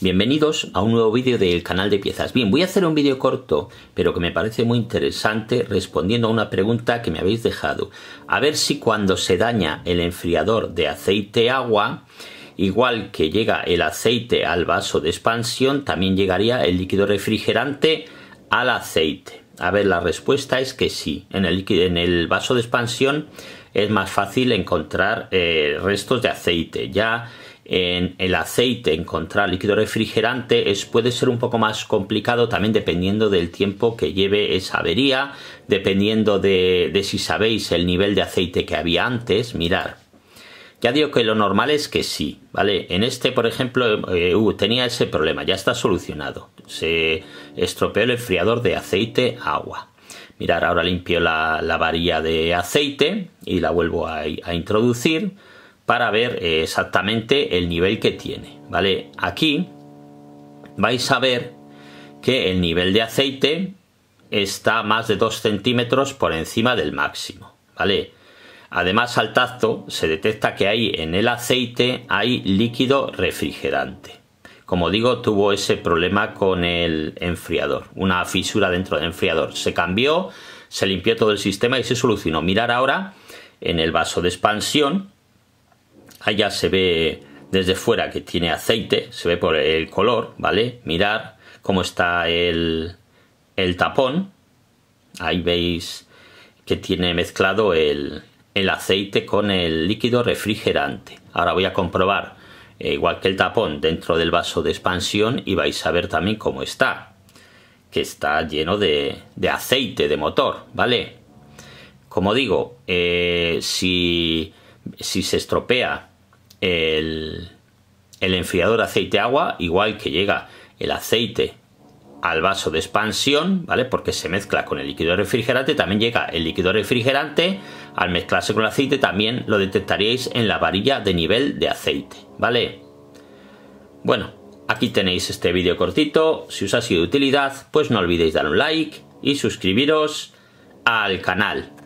Bienvenidos a un nuevo vídeo del canal de piezas. Bien, voy a hacer un vídeo corto, pero que me parece muy interesante, respondiendo a una pregunta que me habéis dejado. A ver si cuando se daña el enfriador de aceite-agua, igual que llega el aceite al vaso de expansión, también llegaría el líquido refrigerante al aceite. A ver, la respuesta es que sí. En el, vaso de expansión es más fácil encontrar eh, restos de aceite. Ya en el aceite encontrar líquido refrigerante es, puede ser un poco más complicado también dependiendo del tiempo que lleve esa avería, dependiendo de, de si sabéis el nivel de aceite que había antes, mirar. Ya digo que lo normal es que sí, ¿vale? En este, por ejemplo, eh, tenía ese problema, ya está solucionado. Se estropeó el enfriador de aceite agua. Mirar, ahora limpio la, varilla de aceite y la vuelvo a introducir para ver eh, exactamente el nivel que tiene, ¿vale? Aquí vais a ver que el nivel de aceite está más de 2 centímetros por encima del máximo, ¿vale? Además al tacto se detecta que hay en el aceite hay líquido refrigerante. Como digo, tuvo ese problema con el enfriador, una fisura dentro del enfriador. Se cambió, se limpió todo el sistema y se solucionó. Mirar ahora en el vaso de expansión ya se ve desde fuera que tiene aceite, se ve por el color, ¿vale? Mirar cómo está el, el tapón. Ahí veis que tiene mezclado el, el aceite con el líquido refrigerante. Ahora voy a comprobar, eh, igual que el tapón, dentro del vaso de expansión y vais a ver también cómo está. Que está lleno de, de aceite de motor, ¿vale? Como digo, eh, si si se estropea el, enfriador aceite-agua, igual que llega el aceite al vaso de expansión, ¿vale? Porque se mezcla con el líquido refrigerante, también llega el líquido refrigerante, al mezclarse con el aceite también lo detectaríais en la varilla de nivel de aceite, ¿vale? Bueno, aquí tenéis este vídeo cortito, si os ha sido de utilidad, pues no olvidéis dar un like y suscribiros al canal.